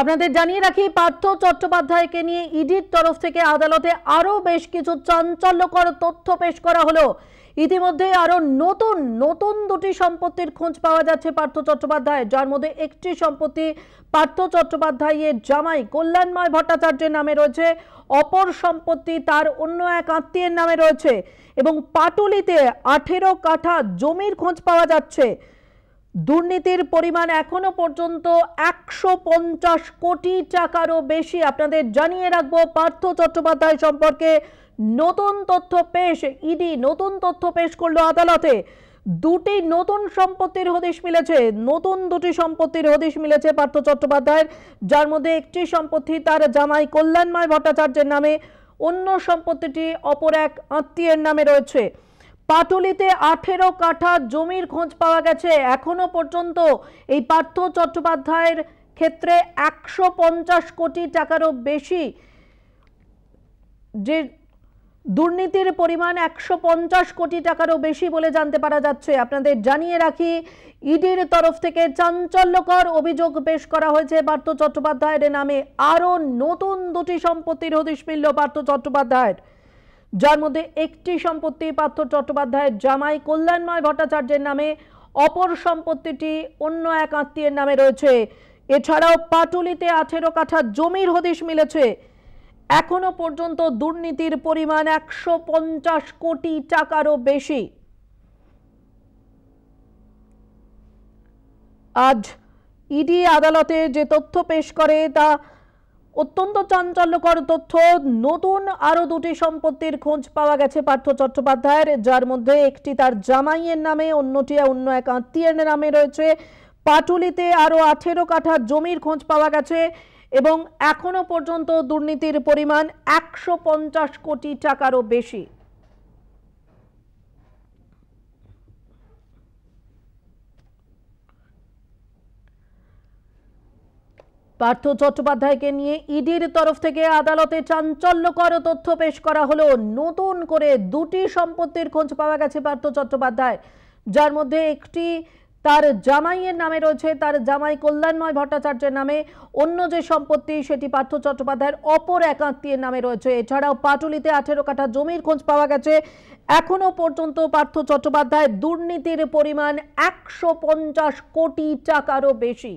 আপনাদের জানিয়ে রাখি পার্থ চট্টোপাধ্যায়কে নিয়ে ইডির তরফ থেকে আদালতে আরও বেশ কিছু চাঞ্চল্যকর তথ্য পেশ করা হলো ইতিমধ্যে আরও নতুন নতুন দুটি সম্পত্তির খোঁজ পাওয়া যাচ্ছে পার্থ চট্টোপাধ্যায় যার মধ্যে একটি সম্পত্তি পার্থ চট্টোপাধ্যায়ের জামাই কল্যাণময় ভট্টাচার্যের নামে রয়েছে অপর সম্পত্তি তার অন্য এক আত্মীয়ের নামে রয়েছে এবং পাটুলিতে আঠেরো কাঠা জমির খোঁজ পাওয়া যাচ্ছে দুর্নীতির পরিমাণ এখনো পর্যন্ত একশো পঞ্চাশ কোটি টাকারও বেশি আপনাদের জানিয়ে রাখবো পার্থ চট্টোপাধ্যায় সম্পর্কে নতুন তথ্য পেশ ইডি নতুন তথ্য পেশ করলো আদালতে দুটি নতুন সম্পত্তির হদিশ মিলেছে নতুন দুটি সম্পত্তির হদিশ মিলেছে পার্থ চট্টোপাধ্যায়ের যার মধ্যে একটি সম্পত্তি তার জামাই কল্যাণময় ভট্টাচার্যের নামে অন্য সম্পত্তিটি অপর এক আত্মীয়ের নামে রয়েছে পাটুলিতে আঠেরো কাঠা জমির খোঁজ পাওয়া গেছে এখনো পর্যন্ত এই পার্থ চট্টোপাধ্যায়ের ক্ষেত্রে একশো কোটি টাকারও বেশি যে দুর্নীতির পরিমাণ একশো পঞ্চাশ কোটি টাকারও বেশি বলে জানতে পারা যাচ্ছে আপনাদের জানিয়ে রাখি ইডির তরফ থেকে চাঞ্চল্যকর অভিযোগ পেশ করা হয়েছে পার্থ চট্টোপাধ্যায়ের নামে আরও নতুন দুটি সম্পত্তির হদিশ মিলল পার্থ চট্টোপাধ্যায়ের যার মধ্যে একটি সম্পত্তি পার্থ চট্টোপাধ্যায়ের জামাই কল্যাণময় ভট্টাচার্যের নামে অপর সম্পত্তিটি অন্য এক আত্মীয়ের নামে রয়েছে এছাড়াও পাটুলিতে আঠেরো কাঠা জমির হদিস মিলেছে এখনো পর্যন্ত দুর্নীতির পরিমাণ একশো কোটি টাকারও বেশি আজ ইডি আদালতে যে তথ্য পেশ করে তা অত্যন্ত চাঞ্চল্যকর তথ্য নতুন আরও দুটি সম্পত্তির খোঁজ পাওয়া গেছে পার্থ চট্টোপাধ্যায়ের যার মধ্যে একটি তার জামাইয়ের নামে অন্যটি অন্য এক আত্মীয়ের নামে রয়েছে পাটুলিতে আরও আঠেরো কাঠা জমির খোঁজ পাওয়া গেছে এবং এখনও পর্যন্ত দুর্নীতির পরিমাণ একশো কোটি টাকারও বেশি পার্থ চট্টোপাধ্যায়কে নিয়ে ইডির তরফ থেকে আদালতে চাঞ্চল্যকর তথ্য পেশ করা হলো নতুন করে দুটি সম্পত্তির খোঁজ পাওয়া গেছে পার্থ চট্টোপাধ্যায় যার মধ্যে একটি তার জামাইয়ের নামে রয়েছে তার জামাই কল্যাণময় ভট্টাচার্যের নামে অন্য যে সম্পত্তি সেটি পার্থ চট্টোপাধ্যায়ের অপর একাত্মীয় নামে রয়েছে এছাড়াও পাটুলিতে আঠেরো কাঠা জমির খোঁজ পাওয়া গেছে এখনও পর্যন্ত পার্থ চট্টোপাধ্যায় দুর্নীতির পরিমাণ একশো কোটি টাকারও বেশি